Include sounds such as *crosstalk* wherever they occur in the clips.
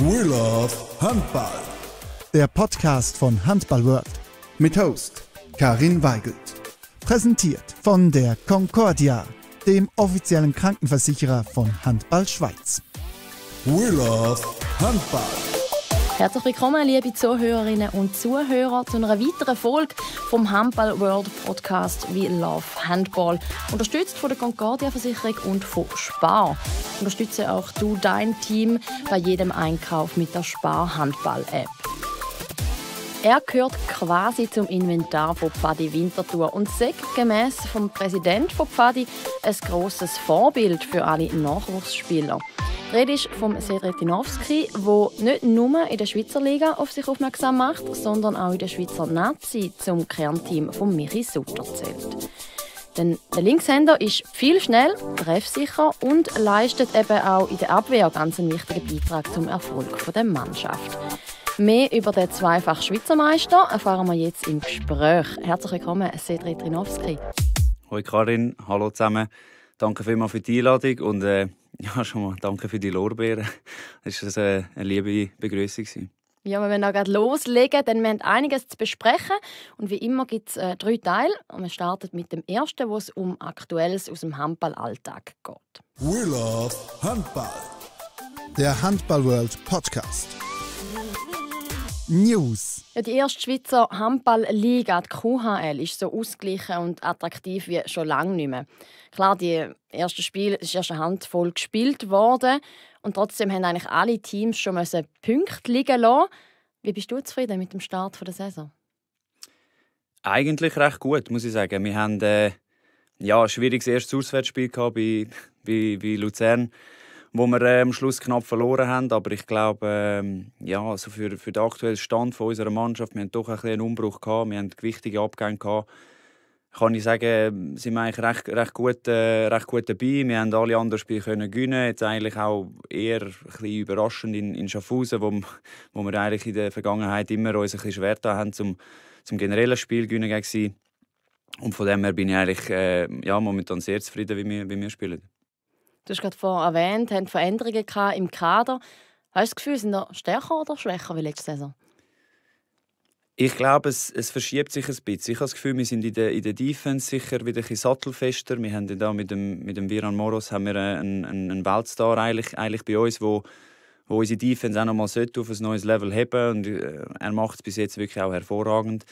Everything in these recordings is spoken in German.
We Love Handball. Der Podcast von Handball World. Mit Host Karin Weigelt. Präsentiert von der Concordia, dem offiziellen Krankenversicherer von Handball Schweiz. We Love Handball. Herzlich willkommen, liebe Zuhörerinnen und Zuhörer, zu einer weiteren Folge vom Handball World Podcast We Love Handball. Unterstützt von der Concordia Versicherung und von Spar. Unterstütze auch du dein Team bei jedem Einkauf mit der Spar Handball App. Er gehört quasi zum Inventar von Pfadi Winterthur und sagt gemäss vom Präsident von Pfadi ein grosses Vorbild für alle Nachwuchsspieler. Die Rede ist von Sedretinowski, der nicht nur in der Schweizer Liga auf sich aufmerksam macht, sondern auch in der Schweizer Nazi zum Kernteam von Michi Sutter zählt. Denn der Linkshänder ist viel schnell, treffsicher und leistet eben auch in der Abwehr ganz einen wichtigen Beitrag zum Erfolg der Mannschaft. Mehr über den zweifach Schweizer Meister erfahren wir jetzt im Gespräch. Herzlich willkommen, Cedric Trinowski. Hallo Karin, hallo zusammen. Danke vielmals für die Einladung und äh, *laughs* ja, schon mal danke für die Lorbeeren. *laughs* Das war äh, eine liebe Begrüßung. Ja, wir werden auch gerade loslegen, denn wir haben einiges zu besprechen. Und wie immer gibt es äh, drei Teile. Und wir starten mit dem ersten, wo es um Aktuelles aus dem Handballalltag geht. We love Handball. Der Handball World Podcast. News. Ja, die erste Schweizer Handball-Liga, die QHL, ist so ausgeglichen und attraktiv wie schon lange nicht mehr. Klar, die erste Spiel ist erst eine Handvoll gespielt worden und trotzdem haben eigentlich alle Teams schon Punkte liegen lassen. Wie bist du zufrieden mit dem Start der Saison? Eigentlich recht gut, muss ich sagen. Wir haben äh, ja, ein schwieriges erstes Auswärtsspiel bei, bei, bei Luzern wo wir äh, am Schluss knapp verloren haben. Aber ich glaube, ähm, ja, also für, für den aktuellen Stand von unserer Mannschaft, wir haben doch ein einen Umbruch gehabt, wir haben gewichtige Abgänge gehabt. Kann ich sagen, ähm, sind wir eigentlich recht, recht, gut, äh, recht gut dabei. Wir haben alle anderen Spiele können gewinnen. Jetzt eigentlich auch eher ein bisschen überraschend in, in Schaffhausen, wo, wo wir eigentlich in der Vergangenheit immer uns ein bisschen schwer haben, zum, zum generellen Spiel gewinnen gegen sie. Und von dem her bin ich eigentlich äh, ja, momentan sehr zufrieden, wie wir, wie wir spielen du hast gerade vorhin erwähnt, haben Veränderungen im Kader. Hast du das Gefühl, sind wir stärker oder schwächer wie letzte Saison? Ich glaube, es, es, verschiebt sich ein bisschen. Ich habe das Gefühl, wir sind in der, in der Defense sicher wieder ein bisschen sattelfester. Wir haben da mit dem, mit dem Viran Moros haben wir äh, einen, einen, Weltstar eigentlich, eigentlich bei uns, wo, wo unsere Defense auch nochmal auf ein neues Level heben sollte. Und äh, er macht es bis jetzt wirklich auch hervorragend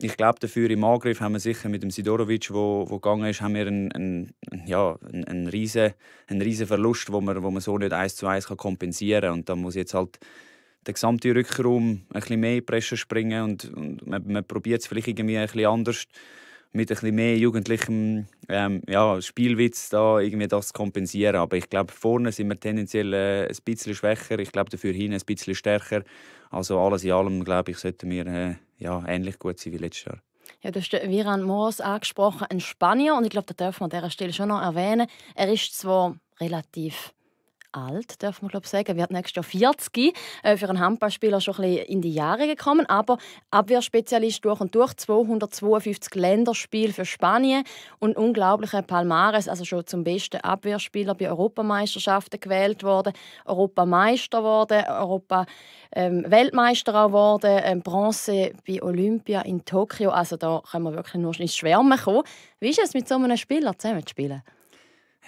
ich glaube, dafür im Angriff haben wir sicher mit dem Sidorovic, wo, wo gegangen ist, haben wir einen, einen, ja, einen, einen, riesen, einen riesen Verlust, den man, wo man so nicht eins zu eins kompensieren kann. Und da muss jetzt halt der gesamte Rückraum ein bisschen mehr Presse springen und, und man, man probiert es vielleicht irgendwie ein bisschen anders mit ein bisschen mehr jugendlichem ähm, ja, Spielwitz da irgendwie das zu kompensieren. Aber ich glaube, vorne sind wir tendenziell äh, ein bisschen schwächer. Ich glaube, dafür hinten ein bisschen stärker. Also alles in allem, glaube ich, sollten wir... Äh, ja, ähnlich gut sein wie letztes Jahr. Ja, du hast Viran Moos angesprochen, ein Spanier. Und ich glaube, da dürfen wir an dieser Stelle schon noch erwähnen. Er ist zwar relativ alt, darf man glaube sagen. Wird nächstes Jahr 40. Äh, für einen Handballspieler schon ein bisschen in die Jahre gekommen. Aber Abwehrspezialist durch und durch. 252 Länderspiele für Spanien und unglaubliche Palmares. Also schon zum besten Abwehrspieler bei Europameisterschaften gewählt worden. Europameister worden, Europa ähm, Weltmeister auch worden, ähm, Bronze bei Olympia in Tokio. Also da können wir wirklich nur ins Schwärmen kommen. Wie ist es mit so einem Spieler zusammen zu spielen?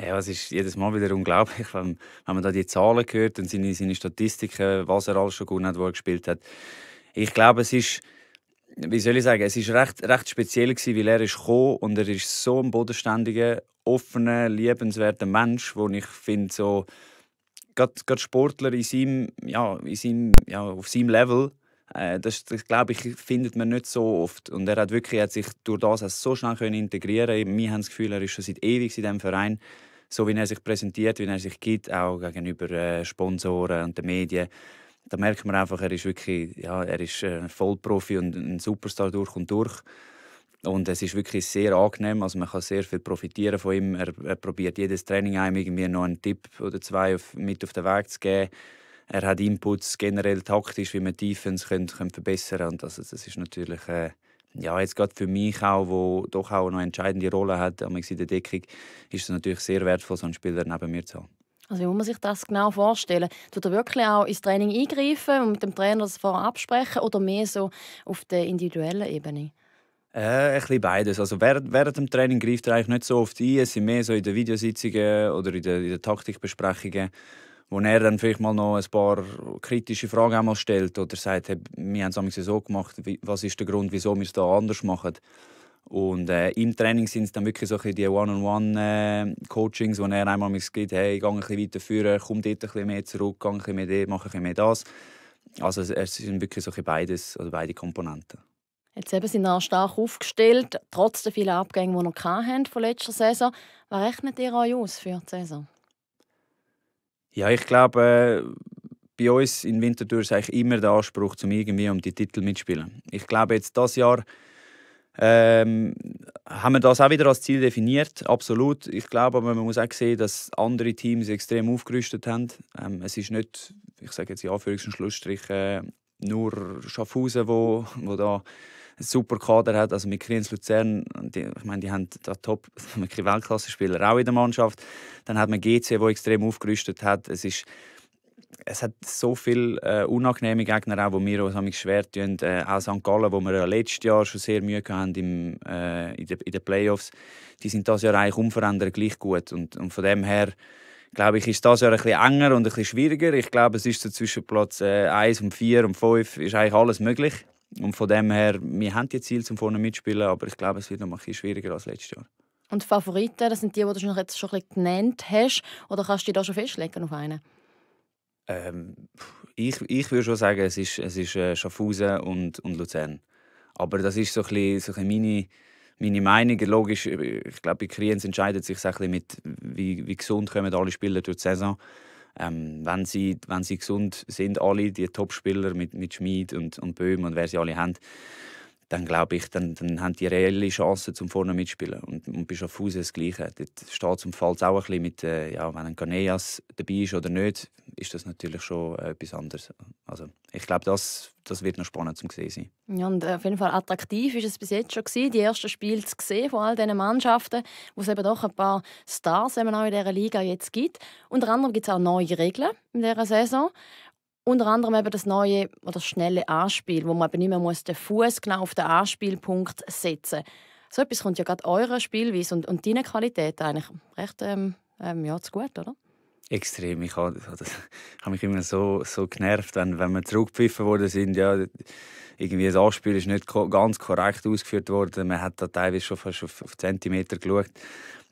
Ja, es ist jedes Mal wieder unglaublich, wenn, wenn man da die Zahlen hört und seine, seine Statistiken, was er alles schon gut hat, wo er gespielt hat. Ich glaube, es ist, wie soll ich sagen, es ist recht, recht speziell gewesen, weil er ist gekommen und er ist so ein bodenständiger, offener, liebenswerter Mensch, wo ich finde so, gerade, gerade Sportler in seinem, ja, in seinem, ja, auf seinem Level, äh, das, das glaube ich, findet man nicht so oft. Und er hat wirklich hat sich durch das so schnell können integrieren. Wir haben das Gefühl, er ist schon seit ewig in diesem Verein so wie er sich präsentiert, wie er sich gibt, auch gegenüber äh, Sponsoren und den Medien. Da merkt man einfach, er ist wirklich, ja, er ist ein äh, Vollprofi und ein Superstar durch und durch. Und es ist wirklich sehr angenehm, also man kann sehr viel profitieren von ihm. Er, er probiert jedes Training einem irgendwie noch einen Tipp oder zwei auf, mit auf den Weg zu geben. Er hat Inputs generell taktisch, wie man Defense können, können verbessern kann. Und also das ist natürlich äh, ja, jetzt gerade für mich auch, wo doch auch eine entscheidende Rolle hat, in der Deckung, ist es natürlich sehr wertvoll, so einen Spieler neben mir zu haben. Also wie muss man sich das genau vorstellen? Tut er wirklich auch ins Training eingreifen und mit dem Trainer das vorher absprechen oder mehr so auf der individuellen Ebene? Äh, ein bisschen beides. Also während, während dem Training greift er eigentlich nicht so oft ein. Es sind mehr so in den Videositzungen oder in den, in den Taktikbesprechungen wo er dann vielleicht mal noch ein paar kritische Fragen einmal stellt oder sagt, hey, wir haben es so gemacht, was ist der Grund, wieso wir es da anders machen. Und äh, im Training sind es dann wirklich so ein die One-on-One-Coachings, äh, wo er einmal mir sagt, hey, geh ein bisschen weiter führen, komm dort ein bisschen mehr zurück, geh ein bisschen mehr das, mach ein bisschen mehr das. Also es sind wirklich so beides, also beide Komponenten. Jetzt eben sind wir stark aufgestellt, trotz der vielen Abgänge, die wir noch hatten von letzter Saison. Was rechnet ihr euch aus für die Saison? Ja, ich glaube, äh, bei uns in Winterthur ist eigentlich immer der Anspruch, zum irgendwie um die Titel mitspielen. Ich glaube, jetzt das Jahr ähm, haben wir das auch wieder als Ziel definiert, absolut. Ich glaube, aber man muss auch sehen, dass andere Teams extrem aufgerüstet haben. Ähm, es ist nicht, ich sage jetzt in Anführungs- und Schlussstrichen, äh, nur Schaffhausen, wo, wo da super Kader hat. Also mit Kriens Luzern, die, ich meine, die haben da top *laughs* wirklich Weltklasse-Spieler auch in der Mannschaft. Dann hat man GC, wo extrem aufgerüstet hat. Es ist es hat so viele äh, unangenehme Gegner auch, die wir uns schwer tun. Äh, auch St. Gallen, wo wir ja letztes Jahr schon sehr Mühe hatten im, äh, in, de, in den Playoffs, die sind das Jahr eigentlich unverändert gleich gut. Und, und von dem her, glaube ich, ist das Jahr ein bisschen enger und ein bisschen schwieriger. Ich glaube, es ist so zwischen Platz äh, 1 und 4 und 5 ist eigentlich alles möglich. Und von dem her, wir haben die Ziele, zum vorne mitspielen, aber ich glaube, es wird noch ein bisschen schwieriger als letztes Jahr. Und Favoriten, das sind die, die du jetzt schon ein bisschen genannt hast. Oder kannst du dich da schon festlegen auf einen? Ähm, ich, ich würde schon sagen, es ist, es ist äh, Schaffhausen und, und Luzern. Aber das ist so ein bisschen, so ein bisschen meine, meine Meinung. Logisch, äh, ich glaube, bei Kriens entscheidet sich ein bisschen mit, wie, wie gesund kommen alle Spieler durch die Saison kommen ähm, wenn, sie, wenn sie gesund sind, alle die Topspieler mit, mit Schmid und, und Böhm und wer sie alle haben, dann glaube ich, dann, dann haben die reelle Chancen, zum vorne mitspielen. Und, und bei Schaffhausen das Gleiche. Dort steht es zum Falls auch ein bisschen mit, äh, ja, wenn ein Corneas dabei ist oder nicht, ist das natürlich schon äh, etwas anderes. Also ich glaube, das, das wird noch spannend zu sehen sein. Ja, und äh, auf jeden Fall attraktiv ist es bis jetzt schon gewesen, die ersten Spiele zu sehen von all diesen Mannschaften, wo es eben doch ein paar Stars eben auch in dieser Liga jetzt gibt. Unter anderem gibt es auch neue Regeln in dieser Saison. Unter anderem eben das neue oder schnelle Anspiel, wo man eben nicht mehr muss den Fuß genau auf den Anspielpunkt setzen muss. So etwas kommt ja gerade eurer Spielweise und, und deiner Qualität eigentlich recht ähm, ähm, ja, zu gut, oder? Extrem. Ich habe, ich *laughs* mich immer so, so genervt, wenn, wenn wir zurückgepfiffen worden sind. Ja, irgendwie das Anspiel ist nicht ganz korrekt ausgeführt worden. Man hat da teilweise schon fast auf, auf Zentimeter geschaut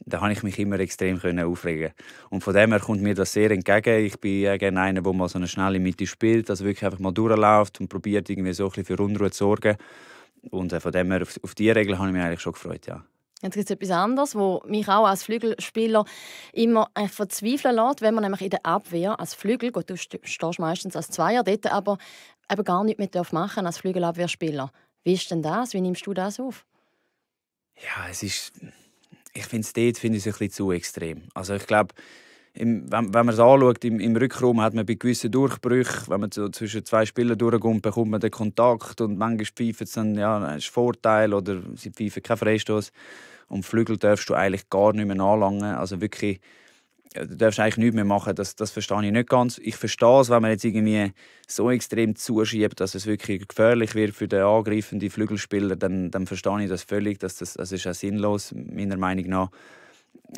da habe ich mich immer extrem aufregen. Und von dem her kommt mir das sehr entgegen. Ich bin äh, gerne einer, der mal so eine schnelle Mitte spielt, also wirklich einfach mal durchläuft und probiert irgendwie so ein für Unruhe zu sorgen. Und äh, von dem her, auf, auf diese Regel habe ich mich eigentlich schon gefreut, ja. Jetzt gibt es etwas anderes, wo mich auch als Flügelspieler immer äh, verzweifeln lässt, wenn man nämlich in der Abwehr als Flügel, gut, du stehst meistens als Zweier dort, aber eben gar nichts mehr machen als Flügelabwehrspieler. Wie ist denn das? Wie nimmst du das auf? Ja, es ist ich finde es dort find ein bisschen zu extrem. Also ich glaube, wenn, wenn man es anschaut, im, im Rückraum hat man bei gewissen Durchbrüchen, wenn man so zwischen zwei Spielern durchkommt, bekommt man den Kontakt und manchmal pfeifen sie dann, ja, das ist Vorteil oder sie pfeifen keinen Freistoß. Und Flügel darfst du eigentlich gar nicht mehr anlangen. Also wirklich du darfst eigentlich nichts mehr machen. Das, das verstehe ich nicht ganz. Ich verstehe es, wenn man jetzt irgendwie so extrem zuschiebt, dass es wirklich gefährlich wird für den angreifenden Flügelspieler, dann, dann verstehe ich das völlig. Das, das, das ist auch sinnlos, meiner Meinung nach.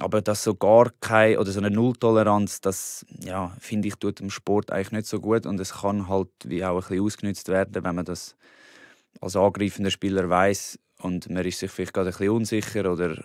Aber dass so gar keine oder so eine Nulltoleranz, das ja, finde ich, tut dem Sport eigentlich nicht so gut. Und es kann halt wie auch ein bisschen ausgenutzt werden, wenn man das als angreifender Spieler weiß und man ist sich vielleicht gerade ein bisschen unsicher oder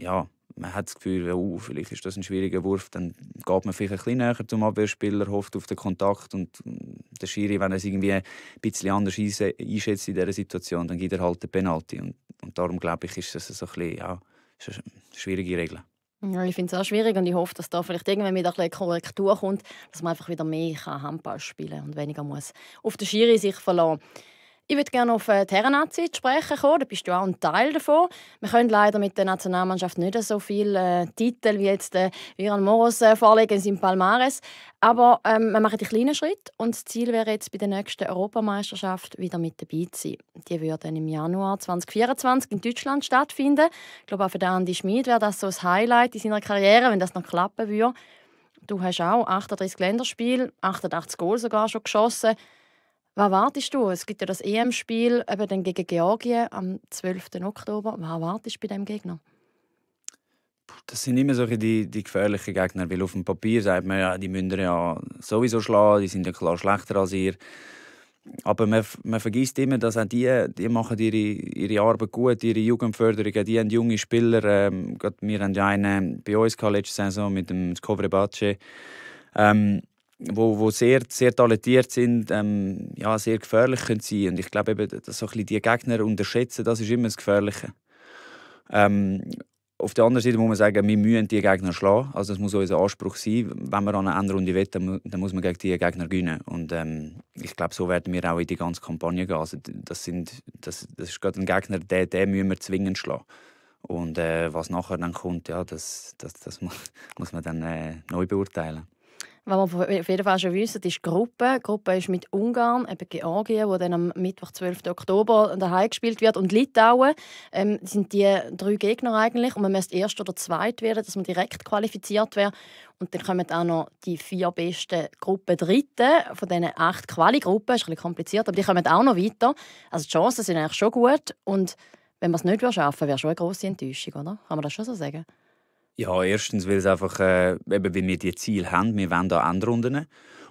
ja, man hat das Gefühl, oh, vielleicht ist das ein schwieriger Wurf, dann geht man vielleicht ein bisschen näher zum Abwehrspieler, hofft auf den Kontakt und mm, der Schiri, wenn er es irgendwie ein bisschen anders einschätzt in dieser Situation, dann gibt er halt den Penalty und, und darum glaube ich, ist das so ein bisschen, ja, ist eine schwierige Regel. Ja, ich finde es auch schwierig und ich hoffe, dass da vielleicht irgendwann wieder eine Korrektur kommt, dass man einfach wieder mehr Handball spielen kann und weniger muss auf den Schiri sich verlassen muss. Ich würde gerne auf äh, die Herrenazi zu sprechen kommen. Da bist du auch ein Teil davon. Wir können leider mit der Nationalmannschaft nicht so viele äh, Titel wie jetzt äh, Viran Moros äh, vorlegen in Palmares. Aber ähm, wir machen einen kleinen Schritt und das Ziel wäre jetzt bei der nächsten Europameisterschaft wieder mit dabei zu sein. Die würde dann im Januar 2024 in Deutschland stattfinden. Ich glaube, auch für Andy Schmid wäre das so ein Highlight in seiner Karriere, wenn das noch klappen würde. Du hast auch 38 Länderspiele, 88 Goals sogar schon geschossen. Was wartest du? Es gibt ja das EM-Spiel gegen Georgien am 12. Oktober. Was wartest du bei dem Gegner? Das sind immer so die, die gefährlichen Gegner, weil auf dem Papier sagt man ja, die müssen ja sowieso schlagen, die sind ja klar schlechter als ihr. Aber man, man vergisst immer, dass auch die, die machen ihre, ihre Arbeit gut, ihre Jugendförderung, die haben junge Spieler. Ähm, wir haben ja einen bei uns letzte Saison mit dem Scovre Bace. Ähm, wo, wo sehr, sehr talentiert sind, ähm, ja, sehr gefährlich können sein. Und ich glaube, eben, dass so die Gegner unterschätzen, das ist immer das Gefährliche. Ähm, auf der anderen Seite muss man sagen, wir müssen die Gegner schlagen. Also das muss unser Anspruch sein. Wenn man an einer Endrunde will, dann muss man gegen diese Gegner gewinnen. Und ähm, ich glaube, so werden wir auch in die ganze Kampagne gehen. Also das, sind, das, das ist gerade ein Gegner, den, den müssen wir zwingend schlagen. Und äh, was nachher dann kommt, ja, das, das, das *laughs* muss man dann äh, neu beurteilen. Was man auf jeden Fall schon wissen, ist die Gruppe. Die Gruppe ist mit Ungarn, eben Georgien, wo dann am Mittwoch, 12. Oktober daheim gespielt wird, und Litauen ähm, sind die drei Gegner eigentlich. Und man müsste erst oder zweit werden, dass man direkt qualifiziert wäre. Und dann kommen auch noch die vier besten Gruppen Dritten von diesen acht Quali-Gruppen. Das Ist ein bisschen kompliziert, aber die kommen auch noch weiter. Also die Chancen sind eigentlich schon gut. Und wenn man es nicht schaffen würde, wäre schon eine grosse Enttäuschung, oder? Kann man das schon so sagen? Ja, erstens, weil es einfach, äh, eben, weil wir die Ziel haben, wir wollen da Endrunden.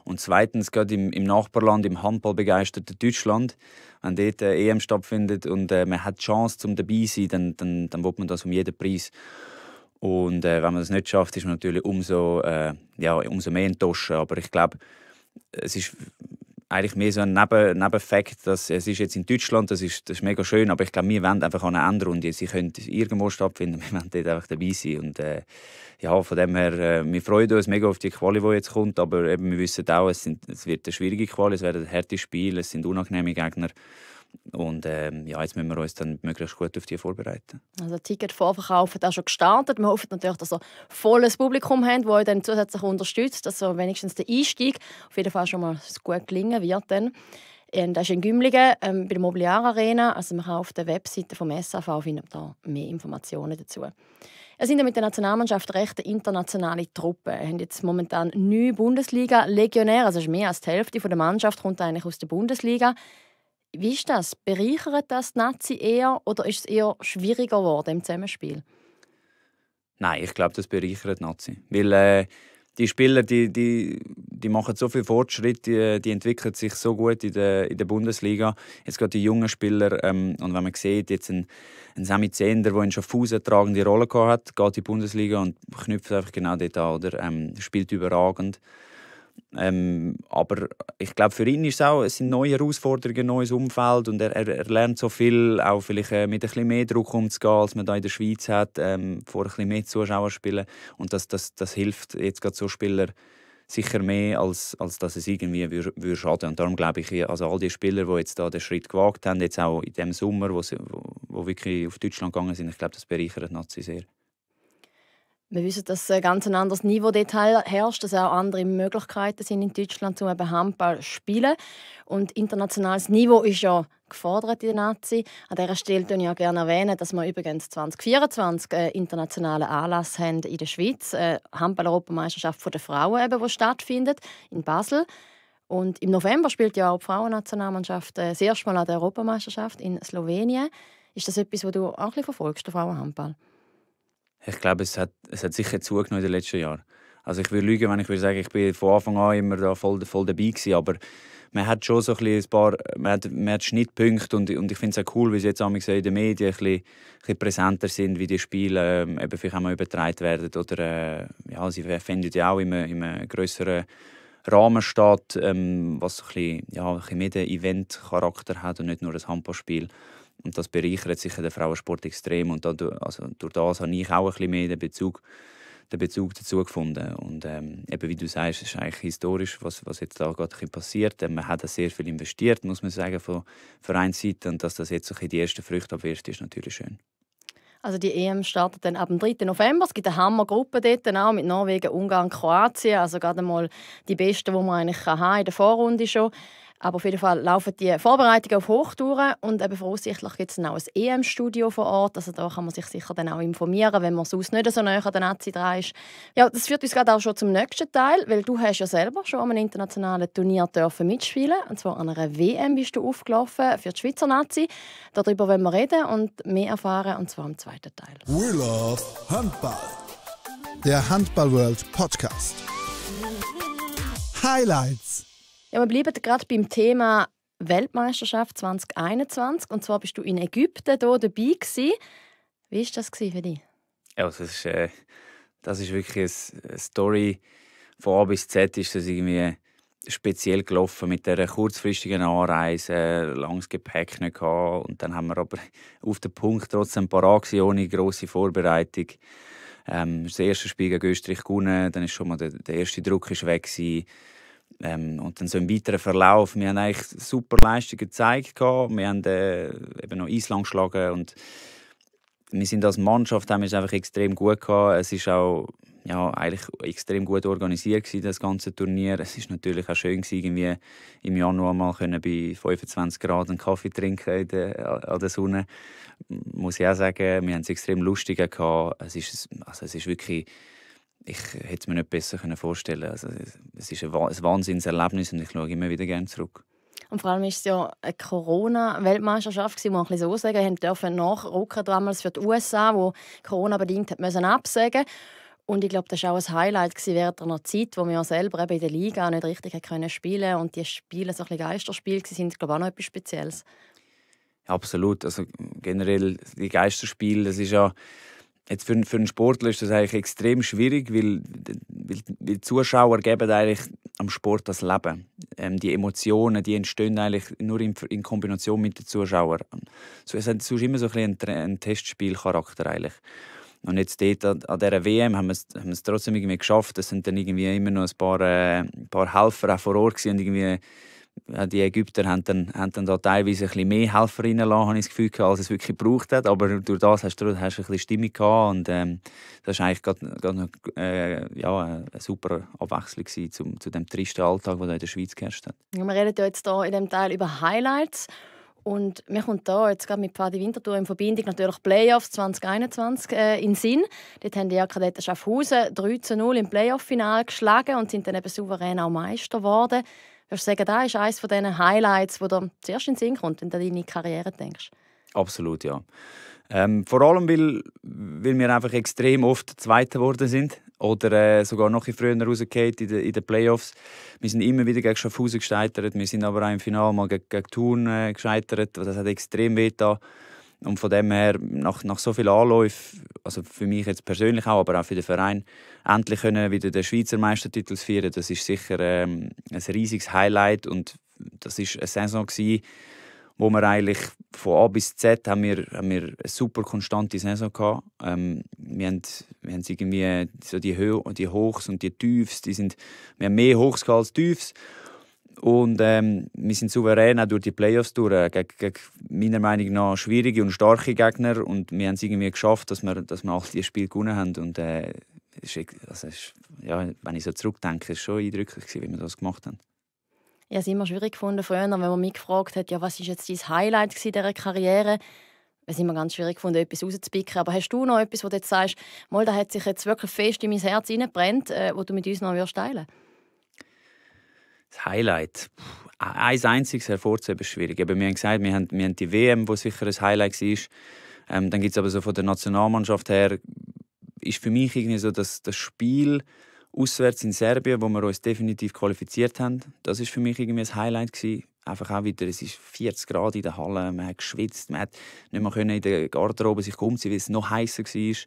Und zweitens, gerade im, im Nachbarland, im handballbegeisterten Deutschland, wenn dort eine äh, EM stattfindet und äh, man hat die Chance, um dabei zu sein, dann, dann, dann will man das um jeden Preis. Und äh, wenn man das nicht schafft, ist man natürlich umso, äh, ja, umso mehr enttäuscht. Aber ich glaube, es ist eigentlich mehr so ein Neben Nebenfakt, dass es ist jetzt in Deutschland, das ist, das ist mega schön, aber ich glaube, wir wollen einfach an eine Endrunde. Sie können irgendwo stattfinden, *laughs* wir wollen dort einfach dabei sein. Und äh, ja, von dem her, äh, wir freuen uns mega auf die Quali, die jetzt kommt, aber eben, wir wissen auch, es, sind, es wird eine schwierige Quali, es werden harte Spiele, es sind unangenehme Gegner. Und ähm, ja, jetzt müssen wir uns dann möglichst gut auf die vorbereiten. Also Ticket vorverkaufen ist schon gestartet. Wir hoffen natürlich, dass wir ein volles Publikum haben, das euch dann zusätzlich unterstützt, dass ihr wenigstens der Einstieg auf jeden Fall schon mal gut gelingen wird. Dann. Das ist in Gümligen ähm, bei der Mobiliar Arena. Also man kann auf der Webseite vom SAV finden da mehr Informationen dazu. Es sind ja mit der Nationalmannschaft recht internationale Truppen. Wir haben jetzt momentan neun Bundesliga-Legionäre, also ist mehr als die Hälfte der Mannschaft kommt eigentlich aus der Bundesliga. Wie ist das? Bereichert das die Nazi eher oder ist es eher schwieriger geworden im Zusammenspiel? Nein, ich glaube, das bereichert die Nazi. Weil äh, die Spieler, die, die, die machen so viel Fortschritt, die, die entwickeln sich so gut in der, in der Bundesliga. Jetzt gerade die jungen Spieler, ähm, und wenn man sieht, jetzt ein, ein Sami Zender, der in Schaffhausen tragende Rolle hat, geht in die Bundesliga und knüpft einfach genau dort an. Oder? Ähm, spielt überragend. Ähm, aber ich glaube, für ihn ist es auch es sind neue Herausforderungen, ein neues Umfeld und er, er, er lernt so viel, auch vielleicht äh, mit ein bisschen mehr Druck umzugehen, als man da in der Schweiz hat, ähm, vor ein bisschen mehr Zuschauer spielen. Und das, das, das hilft jetzt gerade so Spieler sicher mehr, als, als dass es irgendwie wür, wür schaden Und darum glaube ich, also all die Spieler, die jetzt da den Schritt gewagt haben, jetzt auch in dem Sommer, wo, sie, wo, wo wirklich auf Deutschland gegangen sind, ich glaube, das bereichert Nazi sehr. Wir wissen, dass ein ganz anderes Niveau dort herrscht, dass auch andere Möglichkeiten sind in Deutschland, um eben Handball zu spielen. Und internationales Niveau ist ja gefordert in der Nazi. An dieser Stelle würde ich ja gerne, erwähnen, dass wir übrigens 2024 einen internationalen Anlass haben in der Schweiz. Eine Handball-Europameisterschaft der Frauen, eben, die stattfindet in Basel. Und im November spielt ja auch die Frauennationalmannschaft äh, das erste Mal an der Europameisterschaft in Slowenien. Ist das etwas, was du auch ein bisschen verfolgst, der Frauenhandball? Ich glaube, es hat, es hat sicher zugenommen in den letzten Jahren. Also ich würde lügen, wenn ich würde sagen, ich bin von Anfang an immer da voll, voll dabei gewesen, aber man hat schon so ein, paar man hat, man hat Schnittpunkte und, und ich finde es auch cool, wie sie jetzt in den Medien ein bisschen, ein bisschen präsenter sind, wie die Spiele ähm, eben vielleicht auch mal übertragen werden oder äh, ja, sie finden ja auch in einem, einem grösseren Rahmen statt, ähm, was so ein bisschen, ja, ein bisschen mehr den Event-Charakter hat und nicht nur das Handballspiel. Und das bereichert sicher den Frauensport extrem. Und dann, also, durch das habe ich auch ein bisschen mehr den Bezug, den Bezug dazu gefunden. Und ähm, eben, wie du sagst, ist eigentlich historisch, was, was jetzt da gerade passiert. Ähm, man hat sehr viel investiert, muss man sagen, von Vereinsseite. Und dass das jetzt so die ersten Früchte abwirft, ist natürlich schön. Also die EM startet dann ab dem 3. November. Es gibt eine Hammergruppe dort auch mit Norwegen, Ungarn, Kroatien. Also gerade mal die besten, die man eigentlich haben in der Vorrunde schon. Aber auf jeden Fall laufen die Vorbereitungen auf Hochtouren und eben voraussichtlich gibt es dann auch ein EM-Studio vor Ort. Also da kann man sich sicher dann auch informieren, wenn man sonst nicht so näher an der Nazi dran ist. Ja, das führt uns gerade auch schon zum nächsten Teil, weil du hast ja selber schon an einem internationalen Turnier dürfen mitspielen und zwar an einer WM bist du aufgelaufen für die Schweizer Nazi. Darüber wollen wir reden und mehr erfahren und zwar im zweiten Teil. We love Handball. Der Handball World Podcast. Highlights. Ja, wir bleiben gerade beim Thema Weltmeisterschaft 2021 und zwar bist du in Ägypten hier dabei gewesen. Wie war das für dich? Ja, das ist, äh, das ist wirklich eine Story von A bis Z ist das irgendwie speziell gelaufen mit der kurzfristigen Anreise, langes Gepäck nicht gehabt. und dann haben wir aber *laughs* auf den Punkt trotzdem parat ohne große Vorbereitung. Ähm, das erste Spiel gegen Österreich gewonnen, dann ist schon mal der, der erste Druck ist weg gewesen. Ähm, und dann so im weiteren Verlauf, wir haben eigentlich super Leistungen gezeigt. Gehabt. Wir haben äh, eben noch Island geschlagen und wir sind als Mannschaft haben es einfach extrem gut gehabt. Es ist auch ja, eigentlich extrem gut organisiert gewesen, das ganze Turnier. Es ist natürlich auch schön gewesen, irgendwie im Januar mal können bei 25 Grad einen Kaffee trinken der, an der Sonne. Muss ich auch sagen, wir haben es extrem lustig gehabt. Es ist, also es ist wirklich ich hätte es mir nicht besser vorstellen können. Also, es ist ein Wahnsinnserlebnis und ich schaue immer wieder gerne zurück. Und vor allem war es ja eine Corona-Weltmeisterschaft, muss man so sagen. Wir durften nachrücken damals für die USA, wo Corona bedingt hat müssen absagen und ich glaube, das war auch ein Highlight während einer Zeit, wo wir selber eben in der Liga nicht richtig können spielen und die Spiele so ein bisschen Geisterspiele sind, glaube ich, auch noch etwas Spezielles. Ja, absolut. Also generell die Geisterspiele, das ist ja Jetzt für, für einen Sportler ist das eigentlich extrem schwierig, weil, weil, weil Zuschauer geben eigentlich am Sport das Leben. Ähm, die Emotionen die entstehen eigentlich nur in, in Kombination mit den Zuschauern. So, es hat sonst immer so ein einen, einen Testspielcharakter eigentlich. Und jetzt dort an, an dieser WM haben wir, es, haben wir es trotzdem irgendwie geschafft. Es sind dann irgendwie immer noch ein paar, äh, ein paar Helfer auch vor Ort gewesen, irgendwie die Ägypter haben dann, haben dann da teilweise ein bisschen mehr Helfer reingelassen, habe ich das Gefühl, als es wirklich gebraucht hat. Aber durch das hast du, hast du ein bisschen Stimmung gehabt und ähm, das war eigentlich gerade, gerade äh, ja, eine super Abwechslung zum, zu dem tristen Alltag, der in der Schweiz geherrscht hat. Ja, wir reden ja jetzt hier in diesem Teil über Highlights. Und mir kommt hier jetzt gerade mit Pfadi Winterthur in Verbindung natürlich Playoffs 2021 äh, in Sinn. Dort haben die Kadetten Schaffhausen 3 0 im Playoff-Final geschlagen und sind dann eben souverän auch Meister geworden. Würdest du sagen, das ist eines dieser Highlights, wo dir zuerst in den Sinn kommt, wenn du an deine Karriere denkst? Absolut, ja. Ähm, vor allem, weil, weil wir einfach extrem oft Zweiter geworden sind oder äh, sogar noch früher rausgefallen in, de, in den Playoffs. Wir sind immer wieder gegen Schaffhausen gescheitert, wir sind aber auch im Finale mal gegen, gegen Thun äh, gescheitert. Also, das hat extrem weh getan. Und von dem her, nach, nach so vielen Anläufen, also für mich jetzt persönlich auch, aber auch für den Verein, endlich können wieder den Schweizer Meistertitel feiern. Das ist sicher ähm, ein riesiges Highlight und das ist eine Saison gewesen, wo wir eigentlich von A bis Z haben wir, haben wir eine super konstante Saison gehabt. Ähm, wir haben, wir haben irgendwie so die, Hö die Hochs und die Tiefs, die sind, wir haben mehr Hochs als Tiefs und ähm, wir sind souverän auch durch die Playoffs durch, gegen, äh, gegen meiner Meinung nach schwierige und starke Gegner und wir haben es irgendwie geschafft, dass wir, dass wir all diese Spiele gewonnen haben und äh, ist, also ist, ja, wenn ich so zurückdenke, war es schon eindrücklich, gewesen, wie wir das gemacht haben. Ich habe es immer schwierig gefunden früher, wenn man mich gefragt hat, ja, was ist jetzt dein Highlight in dieser Karriere? war. Es immer ganz schwierig gefunden, etwas rauszupicken. Aber hast du noch etwas, wo du jetzt sagst, mal, da hat sich jetzt wirklich fest in mein Herz brennt, äh, wo du mit uns noch würdest teilen Das Highlight? Puh, e-, ein einziges hervorzuheben ist schwierig. Aber wir haben gesagt, wir haben, wir haben die WM, die sicher ein Highlight war. Ähm, dann gibt es aber so von der Nationalmannschaft her ist für mich irgendwie so, dass das Spiel auswärts in Serbien, wo wir uns definitiv qualifiziert haben, das ist für mich irgendwie ein Highlight gewesen. Einfach auch wieder, es ist 40 Grad in der Halle, man hat geschwitzt, man hat nicht mehr können in der Garderobe sich umziehen, weil es noch heißer war.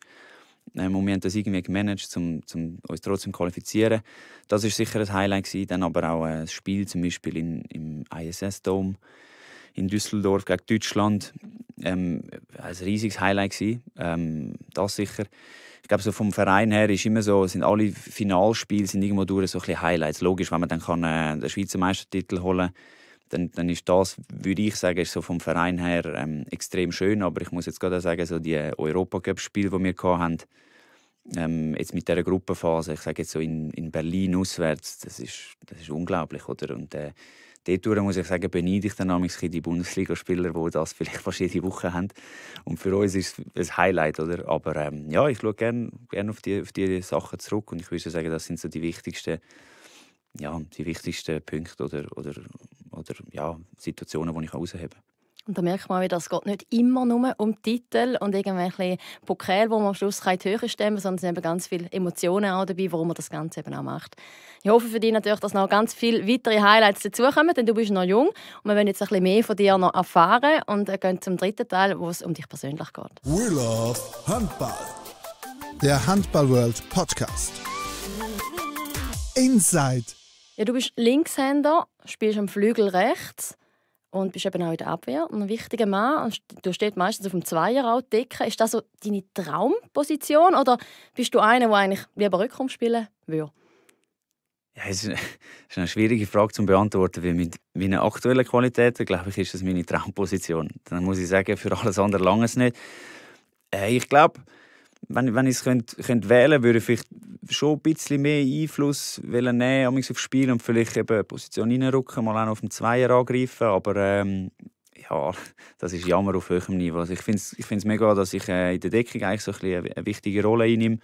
Ähm, wir haben das irgendwie gemanagt, um, um uns trotzdem zu qualifizieren. Das ist sicher ein Highlight gewesen. Dann aber auch ein äh, Spiel, zum Beispiel in, im ISS Dome in Düsseldorf gegen Deutschland. Ähm, ein riesiges Highlight gewesen. Ähm, das sicher. Ich glaube, so vom Verein her ist immer so, sind alle Finalspiele sind irgendwo durch so ein bisschen Highlights. Logisch, wenn man dann kann, äh, den Schweizer Meistertitel holen kann, dann, dann ist das, würde ich sagen, ist so vom Verein her ähm, extrem schön. Aber ich muss jetzt gerade sagen, so die Europacup-Spiele, die wir hatten, ähm, jetzt mit dieser Gruppenphase, ich sage jetzt so in, in Berlin auswärts, das ist, das ist unglaublich, oder? Und äh, dort muss ich sagen, beneide ich dann manchmal die Bundesligaspieler, die das vielleicht *laughs* fast jede Woche haben. Und für uns ist es ein Highlight, oder? Aber ähm, ja, ich schaue gerne gern auf, diese auf die Sachen zurück und ich würde sagen, das sind so die wichtigsten, ja, die wichtigsten Punkte oder, oder, oder ja, Situationen, die ich herausheben kann. Und da merkt man auch es geht nicht immer nur um Titel und irgendwelche Pokale, wo man am Schluss höher stemmen kann, sondern es sind eben ganz viele Emotionen auch dabei, warum man das Ganze eben auch macht. Ich hoffe für dich natürlich, dass noch ganz viele weitere Highlights dazukommen, denn du bist noch jung und wir wollen jetzt ein bisschen mehr von dir noch erfahren und gehen zum dritten Teil, wo es um dich persönlich geht. We love Handball. Der Handball World Podcast. Inside. Ja, du bist Linkshänder, spielst am Flügel rechts und bist eben auch in der Abwehr ein wichtiger Mann und du stehst meistens auf dem Zweier halt decken. Ist das so deine Traumposition oder bist du einer, der eigentlich lieber Rückraum spielen würde? Ja, das *laughs* ist eine schwierige Frage zu beantworten, weil mit meinen aktuellen Qualitäten, glaube ich, ist das meine Traumposition. Dann muss ich sagen, für alles andere lange es nicht. Äh, ich glaube, wenn, wenn ich es könnte, könnte wählen würde, vielleicht schon ein bisschen mehr Einfluss wollen nehmen aufs Spiel und vielleicht eben Position reinrücken, mal auch auf dem Zweier angreifen. Aber ähm, ja, das ist Jammer auf höchstem Niveau. Also ich finde es mega, dass ich äh, in der Deckung eigentlich so ein bisschen eine wichtige Rolle einnehme.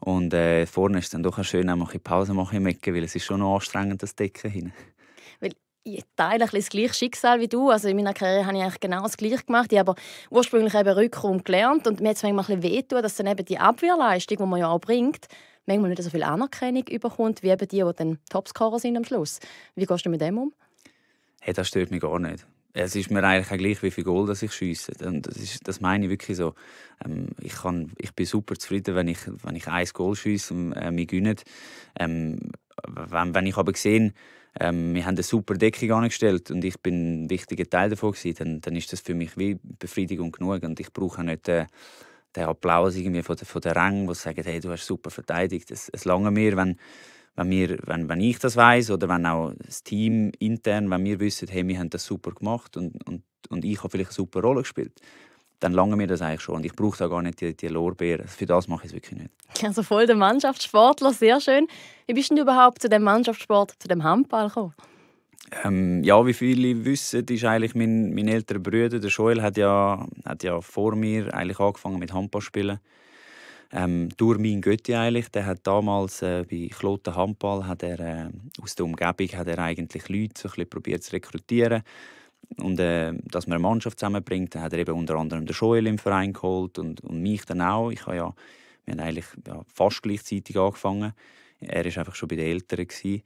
Und äh, vorne ist dann doch schön, auch mal ein Pause machen im Ecken, weil es ist schon noch anstrengend, das Decken hinten ich teile ein das gleiche Schicksal wie du. Also in meiner Karriere habe ich eigentlich genau das Gleiche gemacht. Ich habe ursprünglich eben Rückraum gelernt und mir hat es manchmal ein bisschen wehtun, dass dann eben die Abwehrleistung, die man ja auch bringt, manchmal nicht so viel Anerkennung überkommt, wie eben die, die dann Topscorer sind am Schluss. Wie gehst du mit dem um? Hey, das stört mich gar nicht. Es ist mir eigentlich auch gleich, wie viel Gold ich schiesse. Und das, ist, das meine ich wirklich so. Ähm, ich, kann, ich bin super zufrieden, wenn ich, wenn ich ein Goal schiesse und äh, wir gewinnen. Ähm, wenn, wenn ich aber sehe, ähm, wir haben eine super Deckung angestellt und ich bin ein wichtiger Teil davon gewesen, dann, dann ist das für mich wie Befriedigung genug und ich brauche nicht äh, den Applaus irgendwie von der, von der Rang, die sagen, hey, du hast super verteidigt. Es, es lange mir, wenn, wenn, wir, wenn, wenn ich das weiß oder wenn auch das Team intern, wenn wir wissen, hey, wir haben das super gemacht und, und, und ich habe vielleicht eine super Rolle gespielt dann lange mir das eigentlich schon. Und ich brauche da gar nicht die, die Lorbeeren. Für das mache ich es wirklich nicht. *laughs* Also voll der Mannschaftssportler, sehr schön. Wie bist denn du überhaupt zu dem Mannschaftssport, zu dem Handball gekommen? Ähm, ja, wie viele wissen, ist eigentlich mein, mein älterer Bruder, der Joel, hat ja, hat ja vor mir eigentlich angefangen mit Handball spielen. Ähm, durch meinen Götti eigentlich, der hat damals äh, bei Kloten Handball hat er, äh, aus der Umgebung hat er eigentlich Leute so ein bisschen probiert zu rekrutieren. Und äh, dass man eine Mannschaft zusammenbringt, dann hat er eben unter anderem den Joel im Verein geholt und, und mich dann auch. Ich habe ja, wir haben eigentlich ja, fast gleichzeitig angefangen. Er war einfach schon bei den Älteren. Gewesen.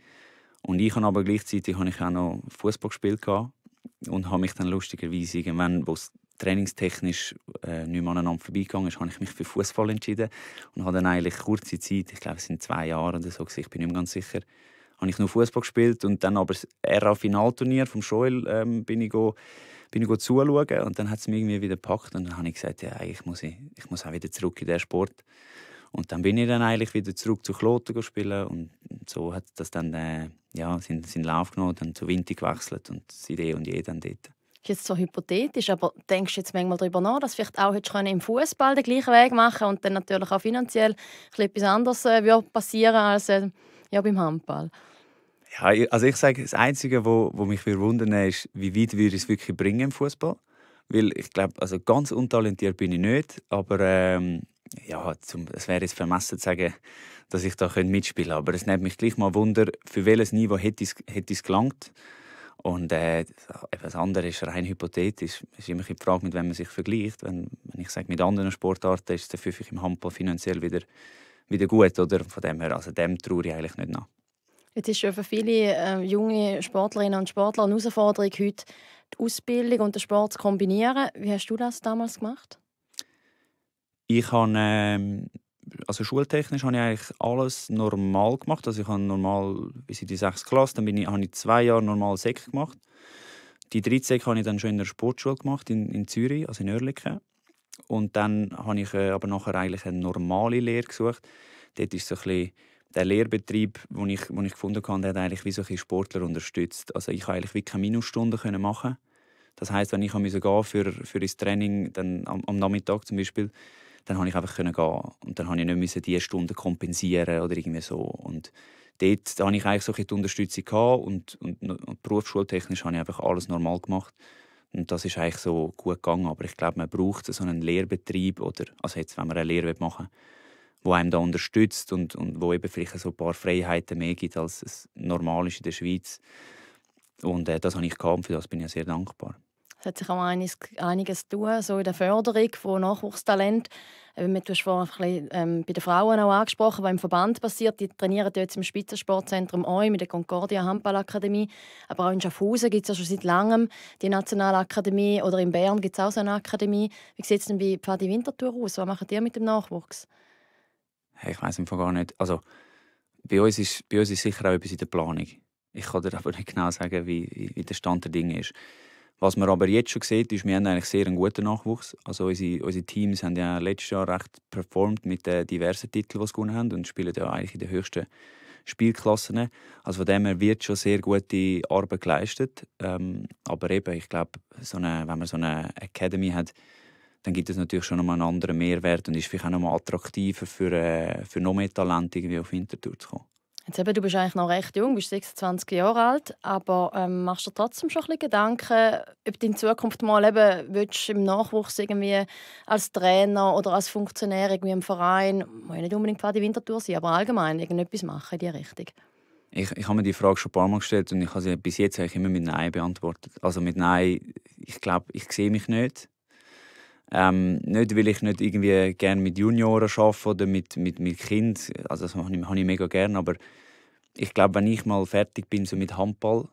Und ich habe aber gleichzeitig habe ich auch noch Fußball gespielt und habe mich dann lustigerweise irgendwann, wo es trainingstechnisch äh, nicht mehr aneinander vorbeigegangen ist, habe ich mich für Fußball entschieden und habe dann eigentlich kurze Zeit, ich glaube es sind zwei Jahre oder so, ich bin nicht mehr ganz sicher, habe ich nur Fußball gespielt und dann aber das RA-Finalturnier vom Joel ähm, bin ich go, bin ich zuschauen und dann hat es mich irgendwie wieder gepackt und dann habe ich gesagt, ja, eigentlich muss ich, muss auch wieder zurück in den Sport. Und dann bin ich dann eigentlich wieder zurück zu Kloten spielen und so hat das dann äh, ja, seinen, seinen Lauf genommen, dann zu Winter gewechselt und das Idee eh und je dann dort. Ist jetzt so hypothetisch, aber denkst du jetzt manchmal darüber nach, dass vielleicht auch im Fußball den gleichen Weg machen und dann natürlich auch finanziell etwas anderes äh, würde passieren als äh, ja, beim Handball. Ja, also ich sage, das Einzige, wo, wo mich wundern ist, wie weit wir es wirklich bringen im Fußball. Weil ich glaube, also ganz untalentiert bin ich nicht, aber ähm, ja, zum, es wäre jetzt vermessen zu sagen, dass ich da mitspielen könnte. Aber es nimmt mich gleich mal Wunder, für welches Niveau hätte es, hätte es gelangt. Und äh, das andere ist rein hypothetisch. Es ist immer die Frage, mit wem man sich vergleicht. Wenn, wenn ich sage, mit anderen Sportarten ist es dafür im Handball finanziell wieder wieder gut. Oder? Von dem her, also dem traue ich eigentlich nicht nach. Jetzt ist schon für viele äh, junge Sportlerinnen und Sportler eine Herausforderung, heute die Ausbildung und den Sport zu kombinieren. Wie hast du das damals gemacht? Ich habe, ähm, also schultechnisch habe ich eigentlich alles normal gemacht. Also ich habe normal bis in die 6. Klasse, dann bin ich, habe ich zwei Jahre normal Sek gemacht. Die dritte Sek habe ich dann schon in der Sportschule gemacht, in, in Zürich, also in Oerlikon. Und dann habe ich äh, aber nachher eigentlich eine normale Lehre gesucht. Dort ist so ein der Lehrbetrieb, den ich, den ich gefunden habe, hat eigentlich wie so ein Sportler unterstützt. Also ich konnte eigentlich wie keine Minusstunden machen. Das heißt, wenn ich gehen für, für das Training, dann am, am Nachmittag zum Beispiel, dann konnte ich einfach gehen. Und dann musste ich nicht müssen diese Stunden kompensieren oder irgendwie so. Und dort hatte ich eigentlich so ein die Unterstützung und, und, und berufsschultechnisch habe ich einfach alles normal gemacht. Und das ist eigentlich so gut gegangen. Aber ich glaube, man braucht so einen Lehrbetrieb oder, also jetzt, wenn man eine Lehre machen will, wo einem da unterstützt und, und wo eben vielleicht so ein paar Freiheiten mehr gibt, als es normal ist in der Schweiz. Und äh, das habe ich gehabt, für das bin ich sehr dankbar. Es hat sich auch einiges, einiges tun, so in der Förderung von Nachwuchstalenten eben, du hast vorhin bisschen, ähm, bei den Frauen auch angesprochen, was im Verband passiert. Die trainieren jetzt im Spitzensportzentrum Oi mit der Concordia Handballakademie. Aber auch in Schaffhausen gibt es ja schon seit langem die Nationalakademie oder in Bern gibt es auch so eine Akademie. Wie sieht es denn bei Pfadi Winterthur aus? Was machen die mit dem Nachwuchs? Hey, ich weiß einfach gar nicht. Also, bei, uns ist, bei uns ist sicher auch etwas in der Planung. Ich kann dir aber nicht genau sagen, wie, wie der Stand der Dinge ist. Was man aber jetzt schon sieht, ist, wir haben eigentlich sehr einen guten Nachwuchs. Also unsere, unsere Teams haben ja letztes Jahr recht performt mit den diversen Titeln, die sie gewonnen haben und spielen ja eigentlich in den höchsten Spielklassen. Also von dem her wird schon sehr gute Arbeit geleistet. Ähm, aber eben, ich glaube, so wenn man so eine Academy hat, dann gibt es natürlich schon nochmal einen anderen Mehrwert und ist vielleicht auch nochmal attraktiver für, äh, für noch mehr Talente irgendwie auf Winterthur zu kommen. Jetzt eben, du bist eigentlich noch recht jung, bist 26 Jahre alt, aber ähm, machst du dir trotzdem schon ein bisschen Gedanken, ob du in Zukunft mal eben im Nachwuchs irgendwie als Trainer oder als Funktionär irgendwie im Verein, muss ja nicht unbedingt die Wintertour sein, aber allgemein irgendetwas machen in diese Richtung? Ich, ich habe mir die Frage schon ein paar Mal gestellt und ich habe sie bis jetzt eigentlich immer mit Nein beantwortet. Also mit Nein, ich glaube, ich sehe mich nicht. Ähm, nicht, weil ich nicht irgendwie gerne mit Junioren arbeite oder mit, mit, mit Kind. Also das habe ich, ich mega gerne. Aber ich glaube, wenn ich mal fertig bin so mit Handball,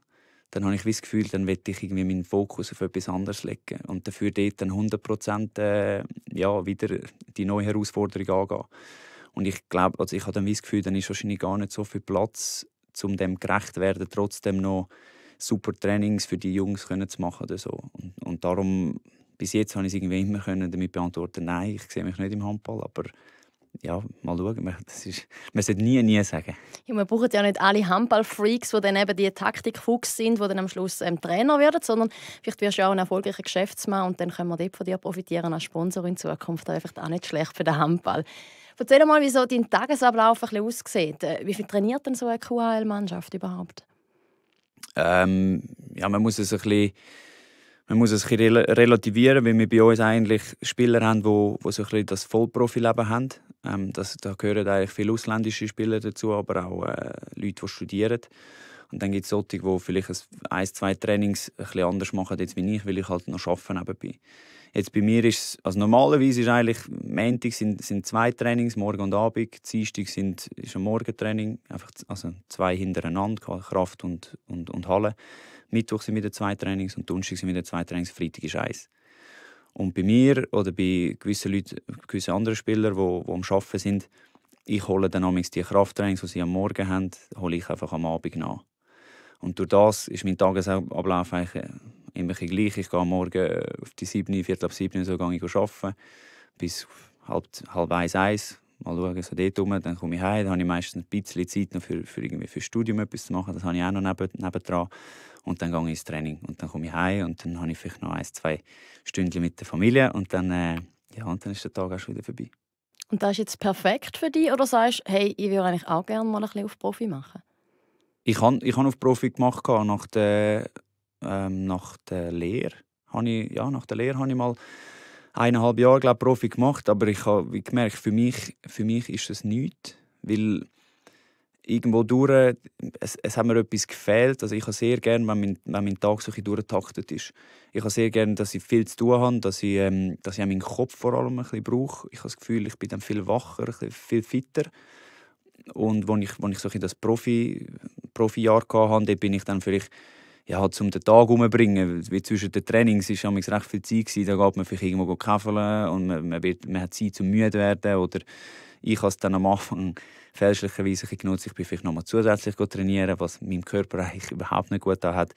dann habe ich das Gefühl, dann will ich irgendwie meinen Fokus auf etwas anderes legen und dafür dort dann 100 äh, ja, wieder die neue Herausforderung angehen. Und ich glaube, also ich habe dann das Gefühl, dann ist wahrscheinlich gar nicht so viel Platz, um dem gerecht zu werden, trotzdem noch super Trainings für die Jungs können zu machen oder so. Und, und darum bis jetzt habe ich es irgendwie immer können damit beantworten nein, ich sehe mich nicht im Handball, aber ja, mal schauen. Das ist, man sollte nie, nie sagen. Ja, man braucht ja nicht alle Handballfreaks, die dann eben die Taktikfuchs sind, die dann am Schluss ähm, Trainer werden, sondern vielleicht wirst du ja auch ein erfolgreicher Geschäftsmann und dann können wir dort von dir profitieren als Sponsor in Zukunft. Das einfach auch nicht schlecht für den Handball. Erzähl mal, wie so dein Tagesablauf ein bisschen aussieht. Äh, wie viel trainiert denn so eine QHL-Mannschaft überhaupt? Ähm, ja, man muss es ein bisschen man muss es relativieren, weil wir bei uns eigentlich Spieler haben, die wo, so ein bisschen das Vollprofileben haben. Ähm, das, da gehören eigentlich viele ausländische Spieler dazu, aber auch äh, Leute, die studieren. Und dann gibt es solche, die vielleicht ein, zwei Trainings ein bisschen anders machen jetzt wie ich, weil ich halt noch arbeiten nebenbei. Jetzt bei mir ist es, also normalerweise ist eigentlich, Montag sind, sind zwei Trainings, Morgen und Abend, Dienstag sind, ist ein Morgentraining, einfach also zwei hintereinander, Kraft und, und, und Halle. Mittwoch sind wieder zwei Trainings und Donnerstag sind wieder zwei Trainings, Freitag ist eins. Und bei mir oder bei gewissen Leuten, gewissen anderen Spielern, die, die am Arbeiten sind, ich hole dann amigs die Krafttrainings, die sie am Morgen haben, hole ich einfach am Abend nach. Und durch das ist mein Tagesablauf eigentlich äh, immer gleich. Ich gehe morgen äh, auf die 7, Viertel ab 7 so gehe arbeiten, bis halb, halb eins, eins mal schauen, so dort rum, dann komme ich heim, dann habe ich meistens ein bisschen Zeit noch für, für, irgendwie für Studium etwas zu machen, das habe ich auch noch neben, nebendran und dann gehe ich ins Training und dann komme ich heim und dann habe ich vielleicht noch ein, zwei Stunden mit der Familie und dann, äh, ja, und dann ist der Tag auch schon wieder vorbei. Und das ist jetzt perfekt für dich oder sagst hey, ich würde eigentlich auch gerne mal ein bisschen auf Profi machen? Ich habe ich hab auf Profi gemacht, nach der, ähm, nach der Lehre. ich, ja, nach der Lehre habe ich mal eineinhalb Jahre glaub, Profi gemacht, aber ich habe gemerkt, für mich, für mich ist das nichts, weil irgendwo durch, es, es hat mir etwas gefehlt. Also ich habe sehr gerne, wenn mein, wenn mein Tag so ein durchtaktet ist. Ich habe sehr gerne, dass ich viel zu tun habe, dass ich, ähm, dass ich meinen Kopf vor allem ein bisschen brauche. Ich habe das Gefühl, ich bin dann viel wacher, viel fitter. Und als ich, als ich so ein das Profi, Profi-Jahr hatte, bin ich dann vielleicht ja, zum den Tag umbringen. Wie zwischen den Trainings war es recht viel Zeit. Gewesen. Da geht man vielleicht irgendwo käfeln und man, man, wird, man hat Zeit, zum müde werden. Oder ich habe es dann am Anfang fälschlicherweise genutzt. Ich bin vielleicht nochmal zusätzlich trainieren, was meinem Körper eigentlich überhaupt nicht gut hat.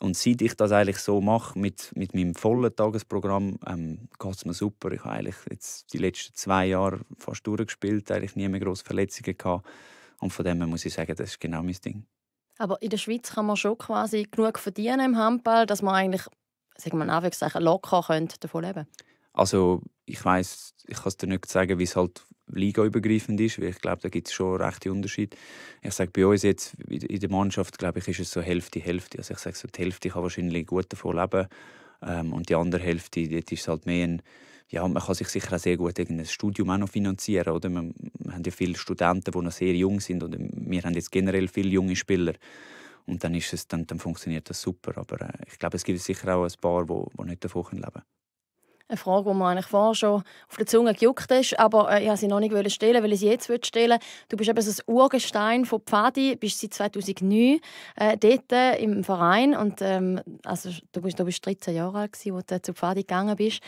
Und seit ich das eigentlich so mache, mit, mit meinem vollen Tagesprogramm, ähm, geht es mir super. Ich habe eigentlich jetzt die letzten zwei Jahre fast durchgespielt, eigentlich nie mehr grosse Verletzungen gehabt. Und von dem muss ich sagen, das ist genau mein Ding. Aber in der Schweiz kann man schon quasi genug verdienen im Handball, dass man eigentlich, sagen wir mal locker könnte davon leben Also ich weiß, ich kann es dir nicht sagen, wie es halt ligaübergreifend ist, weil ich glaube, da gibt es schon rechte Unterschiede. Ich sage, bei uns jetzt in der Mannschaft, glaube ich, ist es so Hälfte-Hälfte. Also ich sage so, die Hälfte kann wahrscheinlich gut davon leben ähm, und die andere Hälfte, dort ist es halt mehr ein ja, man kann sich sicher auch sehr gut ein Studium auch noch finanzieren. Oder? Wir, wir haben ja viele Studenten, die noch sehr jung sind. Oder wir haben jetzt generell viele junge Spieler. Und dann, ist es, dann, dann funktioniert das super. Aber äh, ich glaube, es gibt sicher auch ein paar, die, die nicht davon leben können eine Frage, die mir eigentlich vorher schon auf der Zunge gejuckt ist, aber äh, ich wollte sie noch nicht stellen, weil ich sie jetzt stellen Du bist eben so ein Urgestein von Pfadi, bist seit 2009 äh, dort äh, im Verein und ähm, also, du, bist, du bist 13 Jahre alt, als du zu Pfadi gegangen bist.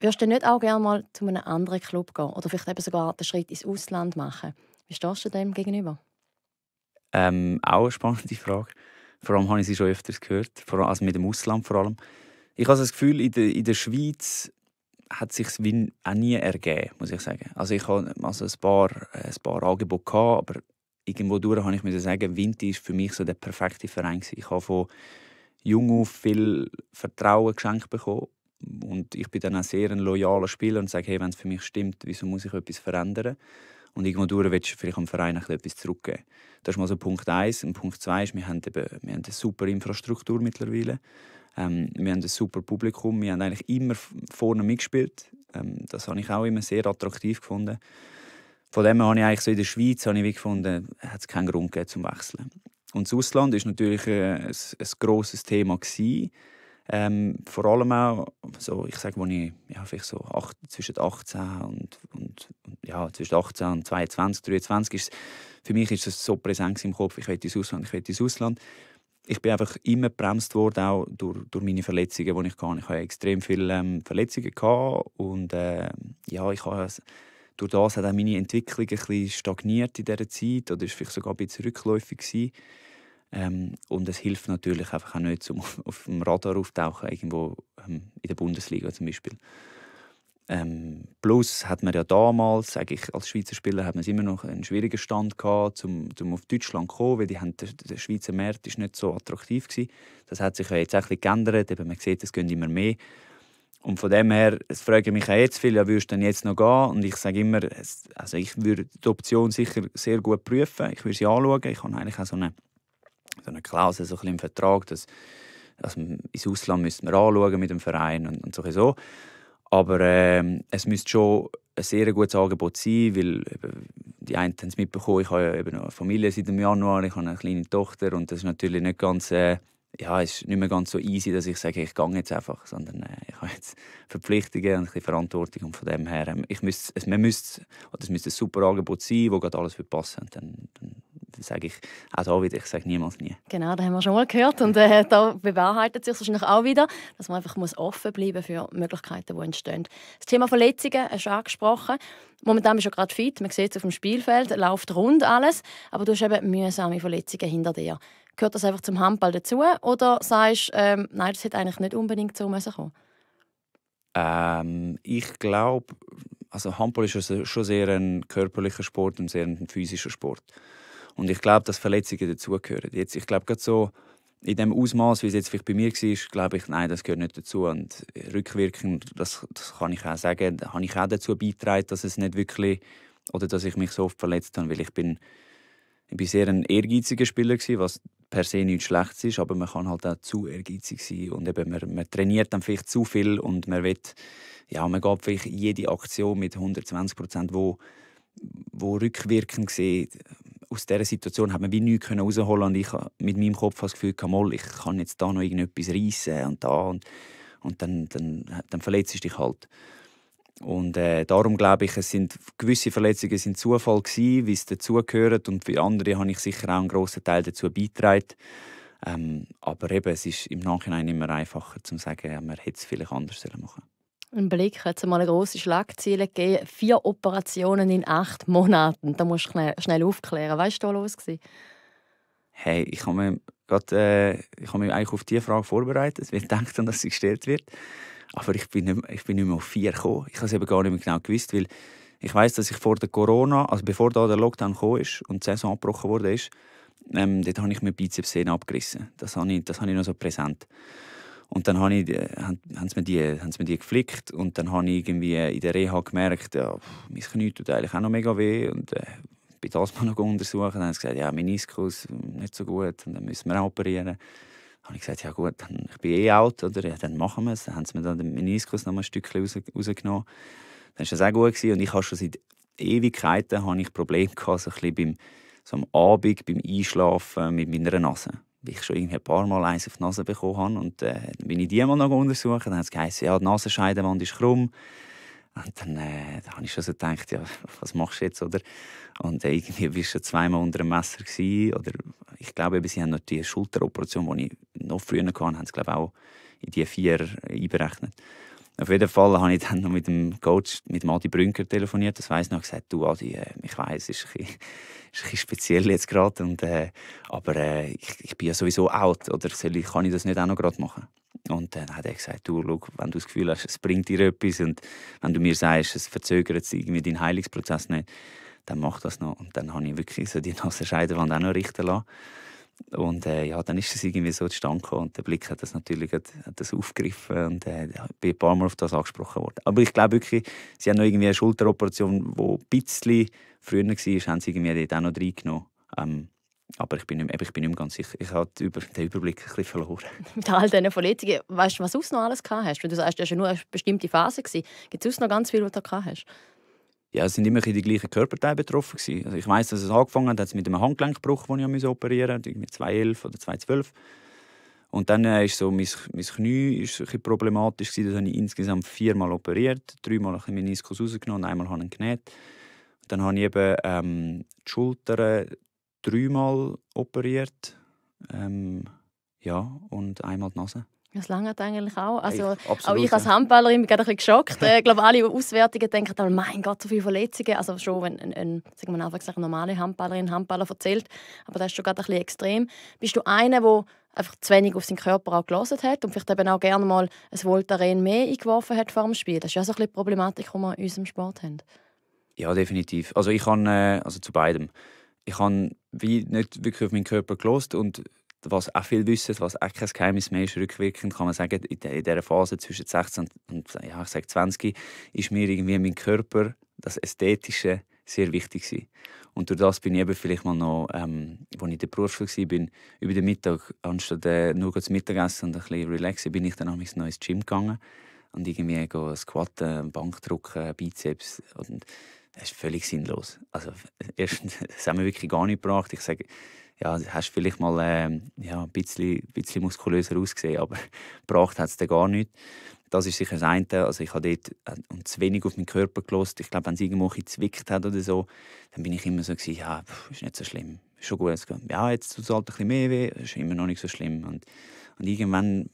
Würdest du nicht auch gerne mal zu einem anderen Club gehen oder vielleicht eben sogar den Schritt ins Ausland machen? Wie stehst du dem gegenüber? Ähm, auch eine spannende Frage. Vor allem habe ich sie schon öfters gehört, vor allem, also mit dem Ausland vor allem. Ich habe das Gefühl, in der, in der Schweiz hat sich wie auch nie ergeben, muss ich sagen. Also ich habe also ein, paar, ein paar Angebote, gehabt, aber irgendwo durch habe ich mir sagen, Vinti war für mich so der perfekte Verein. Ich habe von jung auf viel Vertrauen geschenkt bekommen und ich bin dann auch sehr ein loyaler Spieler und sage, hey, wenn es für mich stimmt, wieso muss ich etwas verändern? Und irgendwo durch willst du vielleicht am Verein etwas zurückgeben. Das ist mal so Punkt 1. Und Punkt 2 ist, wir haben, eben, wir haben eine super Infrastruktur mittlerweile. Ähm, wir haben ein super Publikum. Wir haben eigentlich immer vorne mitgespielt. Ähm, das habe ich auch immer sehr attraktiv gefunden. Von dem her habe ich eigentlich so in der Schweiz habe ich gefunden, hat es keinen Grund gegeben zum Wechseln. Und das Ausland war natürlich ein, äh, ein, ein grosses Thema gewesen. Ähm, vor allem auch, so, ich sage, als ich ja, vielleicht so acht, zwischen 18 und, und, ja, zwischen 18 und 22, 23 ist für mich ist es so präsent im Kopf, ich will ins Ausland, ich will ins Ausland. Ich bin einfach immer bremst worden, auch durch, durch meine Verletzungen, die ich hatte. Ich hatte extrem viele ähm, Verletzungen gehabt und äh, ja, ich habe durch das hat auch meine Entwicklung ein bisschen stagniert in dieser Zeit oder ist vielleicht sogar ein bisschen rückläufig gewesen. Ähm, und es hilft natürlich einfach auch nicht, um *laughs* auf dem Radar auftauchen, irgendwo ähm, in der Bundesliga zum Beispiel. Ähm, plus hat man ja damals, sage als Schweizer Spieler hat man immer noch einen schwierigen Stand gehabt, um, um auf Deutschland zu kommen, weil die haben, der, der Schweizer Markt ist nicht so attraktiv gewesen. Das hat sich ja jetzt auch ein bisschen geändert, eben man sieht, es gehen immer mehr. Und von dem her, es fragen mich auch jetzt viele, ja, würdest du denn jetzt noch gehen? Und ich sage immer, also ich würde die Option sicher sehr gut prüfen, ich würde sie anschauen, ich habe eigentlich auch so eine so eine Klausel so ein im Vertrag, dass, dass ins Ausland müssen wir anschauen mit dem Verein und, und so. Aber äh, es müsste schon ein sehr gutes Angebot sein, weil die einen haben es mitbekommen, ich habe ja eben noch eine Familie seit dem Januar, ich habe eine kleine Tochter und das ist natürlich nicht ganz äh, ja, es ist nicht mehr ganz so easy, dass ich sage, ich gehe jetzt einfach, sondern äh, ich habe jetzt Verpflichtungen und ein bisschen Verantwortung und von dem her, ähm, ich müsste, es, man müsste, es müsste ein super Angebot sein, wo gerade alles wird passen und dann, dann sage ich auch da wieder, ich sage niemals nie. Genau, das haben wir schon mal gehört und äh, da bewahrheitet sich wahrscheinlich auch wieder, dass man einfach muss offen bleiben für Möglichkeiten, die entstehen. Das Thema Verletzungen hast du angesprochen. Momentan bist du gerade fit, man sieht es auf dem Spielfeld, läuft rund alles, aber du hast eben mühsame Verletzungen hinter dir gehört das einfach zum Handball dazu? Oder sagst du, ähm, nein, das hätte eigentlich nicht unbedingt so kommen? Ähm, ich glaube, also Handball ist schon sehr ein körperlicher Sport und sehr ein physischer Sport. Und ich glaube, dass Verletzungen dazugehören. Jetzt, ich glaube, gerade so in dem Ausmaß, wie es jetzt bei mir war, glaube ich, nein, das gehört nicht dazu. Und rückwirkend, das, das kann ich auch sagen, habe ich auch dazu beigetragen, dass es nicht wirklich, oder dass ich mich so oft verletzt habe, weil ich bin, ich bin sehr ein ehrgeiziger Spieler was per se nichts Schlechtes ist, aber man kann halt auch zu ehrgeizig sein und eben man, man trainiert dann vielleicht zu viel und man will, ja, man geht vielleicht jede Aktion mit 120 Prozent, wo, wo rückwirkend gesehen aus dieser Situation hat man wie nichts rausholen und ich mit meinem Kopf das Gefühl, mal, ich kann jetzt da noch irgendetwas reissen und da und, und dann, dann, dann verletzt du dich halt. Und äh, darum glaube ich, es sind gewisse Verletzungen sind Zufall gewesen, wie es dazugehört. Und für andere habe ich sicher auch einen grossen Teil dazu beigetragen. Ähm, aber eben, es ist im Nachhinein immer einfacher zu sagen, ja, man hätte es vielleicht anders machen im Blick hat es mal eine grosse Schlagzeile gegeben. Vier Operationen in acht Monaten. Da musst du schnell aufklären. Was war da los? Gewesen? Hey, ich habe mich, äh, ich mich eigentlich auf diese Frage vorbereitet, weil ich *laughs* dachte, dass sie gestellt wird. Aber ich bin nicht, ich bin nicht mehr auf vier gekommen. Ich habe es eben gar nicht mehr genau gewusst, weil ich weiß, dass ich vor der Corona, also bevor da der Lockdown kam ist und die Saison abgebrochen wurde, ist, ähm, dort habe ich mir Bizepssehne abgerissen. Das habe ich, das habe ich noch so präsent. Und dann habe ich, äh, haben, haben sie mir die, haben sie mir die geflickt und dann habe ich irgendwie äh, in der Reha gemerkt, ja, pff, mein Knie tut eigentlich auch noch mega weh und äh, bin das mal noch untersuchen. Dann haben sie gesagt, ja, Meniskus, nicht so gut und dann müssen wir auch operieren habe ich gesagt, ja gut, dann, ich bin eh alt, oder? Ja, dann machen wir es. Dann haben sie mir dann den Meniskus noch ein Stückchen raus, rausgenommen. Dann war das auch gut. Gewesen. Und ich habe schon seit Ewigkeiten habe ich Probleme gehabt, so ein bisschen beim, so am Abend beim Einschlafen mit meiner Nase. Weil ich schon irgendwie ein paar Mal eins auf die Nase bekommen habe. Und äh, dann bin ich die mal noch untersucht. Dann hat es geheißen, ja, die Nasenscheidewand ist krumm. Und dann, äh, da habe ich schon so gedacht, ja, was machst du jetzt, oder? Und äh, irgendwie ich schon zweimal unter dem Messer gewesen, oder ich glaube sie haben noch die Schulteroperation, die ich noch früher hatte, haben sie glaube auch in die vier einberechnet. Auf jeden Fall habe ich dann noch mit dem Coach, mit dem Adi Brünker telefoniert, das weiss noch, gesagt, du Adi, äh, ich weiss, es ist, ein bisschen, ist ein bisschen speziell jetzt gerade, und, äh, aber äh, ich, ich bin ja sowieso out, oder soll ich, kann ich das nicht auch noch gerade machen? Und dann hat er gesagt, du, schau, wenn du das Gefühl hast, es bringt dir etwas und wenn du mir sagst, es verzögert irgendwie deinen Heilungsprozess nicht, dann mach das noch. Und dann habe ich wirklich so die Scheidewand auch noch richten lassen. Und äh, ja, dann ist es irgendwie so zustande gekommen und der Blick hat das natürlich hat, hat das aufgegriffen und äh, bin ein paar Mal auf das angesprochen worden. Aber ich glaube wirklich, sie haben noch irgendwie eine Schulteroperation, die ein bisschen früher war, haben sie irgendwie dort auch noch reingenommen. Ähm, aber ich bin nicht, mehr, ich bin nicht mehr ganz sicher. Ich habe den Überblick ein bisschen verloren. *laughs* Mit all diesen Verletzungen, weißt du, was du noch alles gehabt hast? Weil du sagst, das war nur eine bestimmte Phase. Gibt es noch ganz viel, was du gehabt hast? Ja, es sind immer die gleichen Körperteile betroffen. Gewesen. Also ich weiß, dass es angefangen hat, hat mit einem Handgelenkbruch, den ich operieren musste, mit 2,11 oder 2,12. Und dann war äh, so, mein, mein Knie ist ein problematisch. Gewesen. Das habe ich insgesamt viermal operiert. Dreimal habe ich Meniskus rausgenommen und einmal habe ich ihn genäht. Dann habe ich eben ähm, die Schultern, dreimal operiert. Ähm, ja, und einmal die Nase. Das lange eigentlich auch. Also, ich, absolut, auch ich als Handballerin bin gerade ein bisschen geschockt. *laughs* ich glaube, alle Auswärtigen denken, oh mein Gott, so viele Verletzungen. Also schon, wenn ein, ein sagen wir einfach gesagt, normale Handballerin Handballer erzählt, aber das ist schon gerade ein bisschen extrem. Bist du einer, der einfach zu wenig auf seinen Körper auch hat und vielleicht eben auch gerne mal ein Voltaren mehr eingeworfen hat vor dem Spiel? Das ist ja so ein bisschen Problematik, die wir in unserem Sport haben. Ja, definitiv. Also ich kann, äh, also zu beidem ich habe nicht wirklich auf meinen Körper gelost und was auch viel wissen, was auch kein Geheimnis mehr ist, rückwirkend kann man sagen, in, dieser Phase zwischen 16 und ja, ich sage 20 ist mir irgendwie mein Körper, das Ästhetische, sehr wichtig gewesen. Und durch das bin ich eben vielleicht mal noch, ähm, als ich in der Berufsschule war, über den Mittag, anstatt äh, nur zu Mittagessen und ein bisschen relaxen, bin ich dann noch ins Gym gegangen und irgendwie go squatten, Bank drücken, Bizeps und das ist völlig sinnlos. Also, *laughs* erstens, das haben wir wirklich gar nicht gebracht. Ich sage, ja, hast vielleicht mal äh, ja, ein bisschen, bisschen muskulöser ausgesehen, aber *laughs* gebracht hat es gar nicht. Das ist sicher das eine. Also ich habe dort äh, zu wenig auf meinen Körper gelost. Ich glaube, wenn es irgendwo gezwickt hat oder so, dann bin ich immer so, gewesen, ja, pff, ist nicht so schlimm. Ist schon gut. Ja, jetzt tut es halt ein bisschen mehr weh, ist immer noch nicht so schlimm. Und, und irgendwann,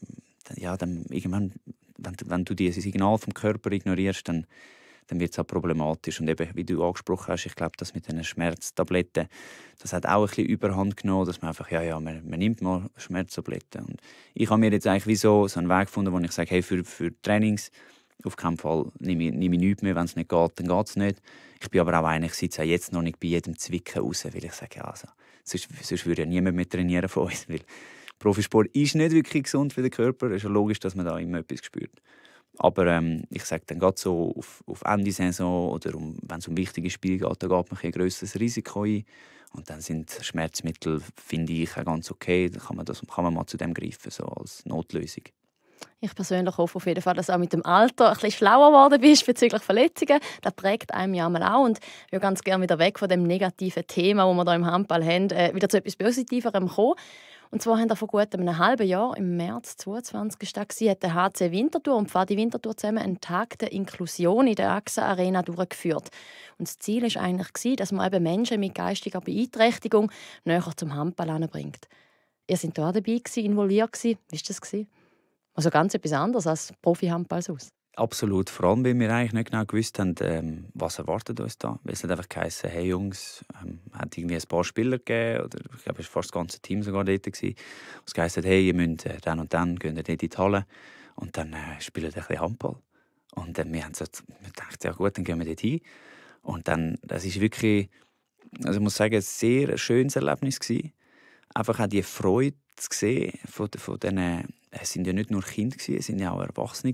ja, dann, irgendwann wenn, wenn du dieses Signal vom Körper ignorierst, dann dann wird es auch problematisch. Und eben, wie du angesprochen hast, ich glaube, das mit den Schmerztabletten, das hat auch ein bisschen Überhand genommen, dass man einfach, ja, ja, man, man nimmt mal Schmerztabletten. Und ich habe mir jetzt eigentlich wie so, so einen Weg gefunden, wo ich sage, hey, für, für Trainings, auf keinen Fall nehme ich, nehme ich nichts mehr. Wenn es nicht geht, dann geht es nicht. Ich bin aber auch einig, ich sitze jetzt noch nicht bei jedem Zwicken raus, weil ich sage, ja, also, sonst, sonst würde ja niemand mehr trainieren von uns, weil Profisport ist nicht wirklich gesund für den Körper. Es ist ja logisch, dass man da immer etwas spürt. Aber ähm, ich sage dann gerade so, auf, auf Ende Saison oder um, wenn es um wichtige Spiele geht, da geht man ein grösseres Risiko ein. Und dann sind Schmerzmittel, finde ich, auch ganz okay. Dann kann man, das, kann man mal zu dem greifen, so als Notlösung. Ich persönlich hoffe auf jeden Fall, dass du auch mit dem Alter ein bisschen schlauer geworden bist bezüglich Verletzungen. Das prägt einem ja mal auch. Und ich würde ganz gerne wieder weg von dem negativen Thema, das wir hier im Handball haben, äh, wieder zu etwas Positiverem kommen. Und zwar haben wir vor gut einem halben Jahr, im März 2022, gewesen, hat der HC Winterthur und Pfadi Winterthur zusammen einen Tag der Inklusion in der AXA Arena durchgeführt. Und das Ziel war eigentlich, dass man eben Menschen mit geistiger Beeinträchtigung näher zum Handball bringt. Ihr seid da dabei, involviert. Gewesen. Wie war das? Also ganz etwas anderes als Profi-Handball aus. Absolut, vor allem, weil wir eigentlich nicht genau gewusst haben, ähm, was erwartet uns da. Weil es hat einfach geheißen, hey Jungs, ähm, hat irgendwie ein paar Spieler gegeben, oder ich glaube, es war fast das ganze Team sogar dort. Es geheißen, hey, ihr müsst äh, dann und dann, gehen in die Halle und dann äh, spielen ein bisschen Handball. Und äh, wir haben wir dachten, ja gut, dann gehen wir dort hin. Und dann, das ist wirklich, also ich muss sagen, ein sehr schönes Erlebnis gewesen. Einfach auch die Freude zu sehen von, von diesen, es sind ja nicht nur Kinder gewesen, es sind ja auch Erwachsene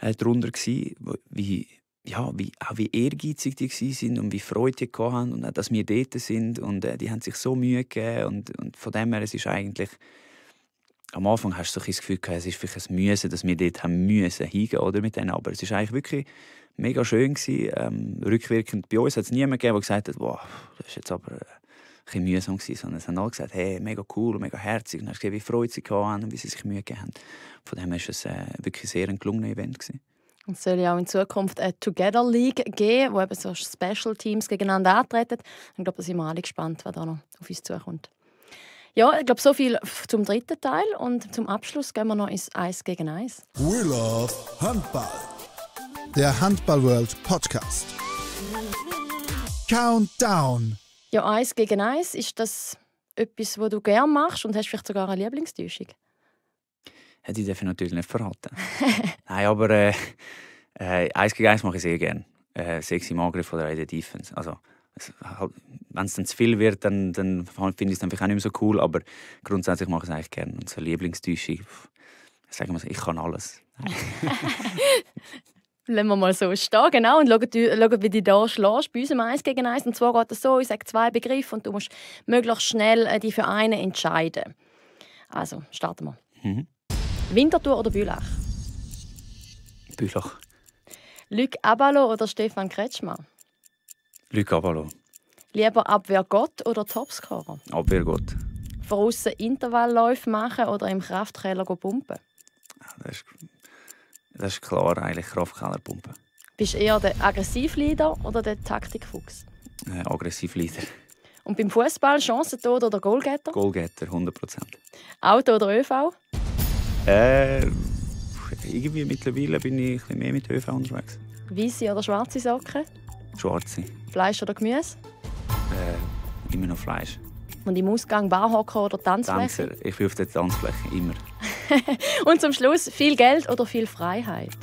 äh, darunter gewesen, wie, ja, wie, auch wie ehrgeizig die waren und wie Freude die hatten und auch, dass wir dort sind und äh, die haben sich so Mühe gegeben und, und von dem her, es ist eigentlich am Anfang hast du so das Gefühl gehabt, es ist vielleicht ein Müssen, dass wir dort haben müssen hingehen oder mit denen, aber es ist eigentlich wirklich mega schön gewesen. Ähm, rückwirkend bei uns hat es niemand gegeben, der gesagt hat, wow, das ist jetzt aber äh, bisschen mühsam gewesen, sondern sie haben alle gesagt, hey, mega cool und mega herzig. Und hast gesehen, wie freut sie hatten und wie sie sich Mühe gegeben haben. Von dem war es äh, wirklich sehr ein gelungenes Event. Gewesen. Es soll ja auch in Zukunft eine Together League geben, wo eben so Special Teams gegeneinander antreten. Ich glaube, da sind wir alle gespannt, was da noch auf uns zukommt. Ja, ich glaube, so viel zum dritten Teil. Und zum Abschluss gehen wir noch ins Eis gegen Eis. We love Handball. Der Handball World Podcast. Countdown. Ja, eins gegen eins, ist das etwas, was du gerne machst und hast vielleicht sogar eine Lieblingstäuschung? Hätte ich natürlich nicht verraten. *laughs* Nein, aber äh, äh, eins gegen eins mache ich sehr gerne. Äh, sechs im Angriff oder in der Defense. Also, wenn es halt, dann zu viel wird, dann, dann finde ich es dann auch nicht mehr so cool, aber grundsätzlich mache ich es eigentlich gerne. Und so Lieblingstäuschung, sagen wir so, ich kann alles. *laughs* *laughs* lassen wir mal so stehen, genau, und schauen, wie du da schlägst bei unserem 1 gegen 1. Und zwar geht es so, ich sage zwei Begriffe und du musst möglichst schnell äh, die für einen entscheiden. Also, starten wir. Mhm. Winterthur oder Bülach? Bülach. Luc Abalo oder Stefan Kretschmer? Luc Abalo. Lieber Abwehrgott oder Topscorer? Abwehrgott. Von außen Intervallläufe machen oder im Kraftkeller pumpen? Ah, das ist das ist klar, eigentlich Kraftkellerpumpe. Bist du eher der Aggressivleader oder der Taktikfuchs? Äh, Aggressivleader. Und beim Fußball Chancentod oder Goalgetter? Goalgetter, 100%. Auto oder ÖV? Äh, irgendwie mittlerweile bin ich etwas mehr mit ÖV unterwegs. Weiße oder schwarze Socken? Schwarze. Fleisch oder Gemüse? Äh, immer noch Fleisch. Und im Ausgang Barhocker oder Tanzfläche? Tänzer. Ich bin auf der Tanzfläche, immer. *laughs* Und zum Schluss viel Geld oder viel Freiheit?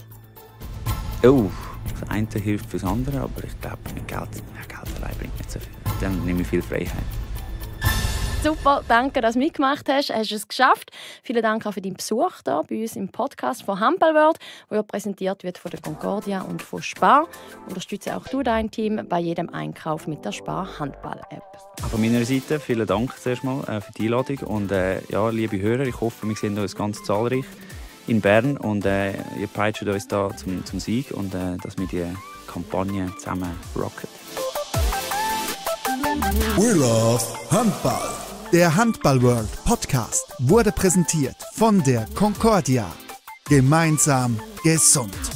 Oh, das eine hilft fürs andere, aber ich glaube, mit Geld, ja, Geld allein bringt nicht so viel. Dann nehme ich viel Freiheit. Super, danke, dass du mitgemacht hast. Hast es geschafft. Vielen Dank auch für deinen Besuch hier bei uns im Podcast von Handball World, wo ja präsentiert wird von der Concordia und von Spar. Unterstütze auch du dein Team bei jedem Einkauf mit der Spar Handball App. Von meiner Seite vielen Dank zuerst mal äh, für die Einladung und äh, ja, liebe Hörer, ich hoffe, wir sehen uns ganz zahlreich in Bern und äh, ihr peitscht uns da zum, zum Sieg und äh, dass wir die Kampagne zusammen rocken. We love handball. Der Handball World Podcast wurde präsentiert von der Concordia. Gemeinsam gesund.